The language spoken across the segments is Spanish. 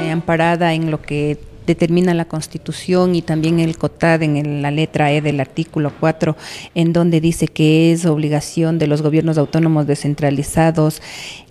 Eh, amparada en lo que determina la Constitución y también el COTAD en la letra E del artículo 4, en donde dice que es obligación de los gobiernos autónomos descentralizados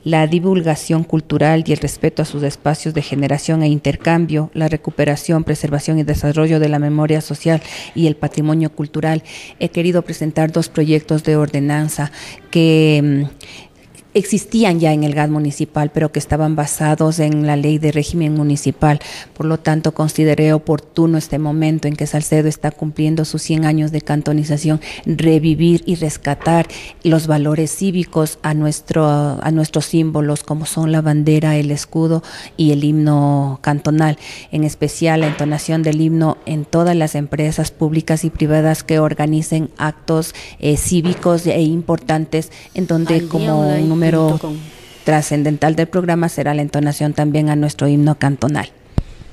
la divulgación cultural y el respeto a sus espacios de generación e intercambio, la recuperación, preservación y desarrollo de la memoria social y el patrimonio cultural. He querido presentar dos proyectos de ordenanza que mm, existían ya en el GAD municipal, pero que estaban basados en la ley de régimen municipal. Por lo tanto, consideré oportuno este momento en que Salcedo está cumpliendo sus 100 años de cantonización, revivir y rescatar los valores cívicos a, nuestro, a nuestros símbolos, como son la bandera, el escudo y el himno cantonal, en especial la entonación del himno en todas las empresas públicas y privadas que organicen actos eh, cívicos e importantes, en donde como un número trascendental del programa será la entonación también a nuestro himno cantonal.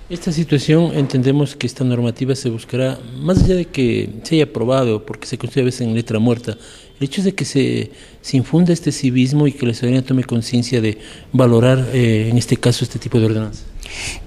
Esta situación, entendemos que esta normativa se buscará, más allá de que se haya aprobado, porque se considera a veces en letra muerta, el hecho es de que se, se infunda este civismo y que la ciudadanía tome conciencia de valorar, eh, en este caso, este tipo de ordenanzas.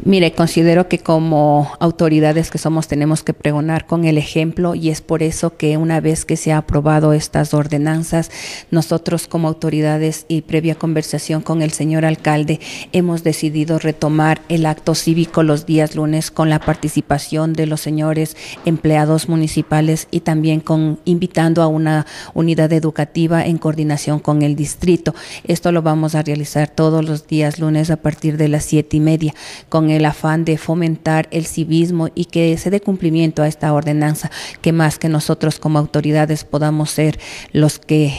Mire, considero que como autoridades que somos tenemos que pregonar con el ejemplo y es por eso que una vez que se ha aprobado estas ordenanzas, nosotros como autoridades y previa conversación con el señor alcalde hemos decidido retomar el acto cívico los días lunes con la participación de los señores empleados municipales y también con invitando a una unidad educativa en coordinación con el distrito. Esto lo vamos a realizar todos los días lunes a partir de las siete y media con el afán de fomentar el civismo y que se dé cumplimiento a esta ordenanza, que más que nosotros como autoridades podamos ser los que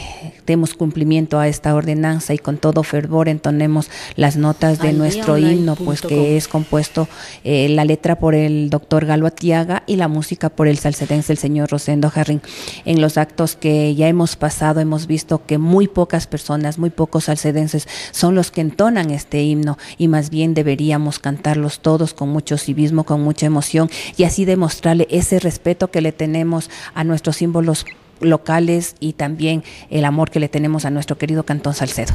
demos cumplimiento a esta ordenanza y con todo fervor entonemos las notas de nuestro himno, pues que es compuesto eh, la letra por el doctor Galo Atiaga y la música por el salcedense el señor Rosendo Jarrín. En los actos que ya hemos pasado hemos visto que muy pocas personas, muy pocos salcedenses son los que entonan este himno y más bien deberíamos cantarlos todos con mucho civismo, con mucha emoción y así demostrarle ese respeto que le tenemos a nuestros símbolos locales y también el amor que le tenemos a nuestro querido Cantón Salcedo.